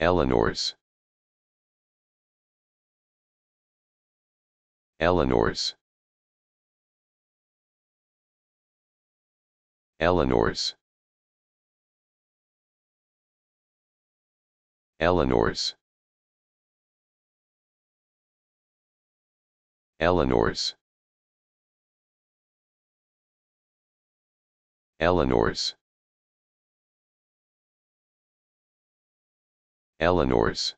Eleanor's. Eleanor's. Eleanor's. Eleanor's. Eleanor's. Eleanor's. Eleanor's.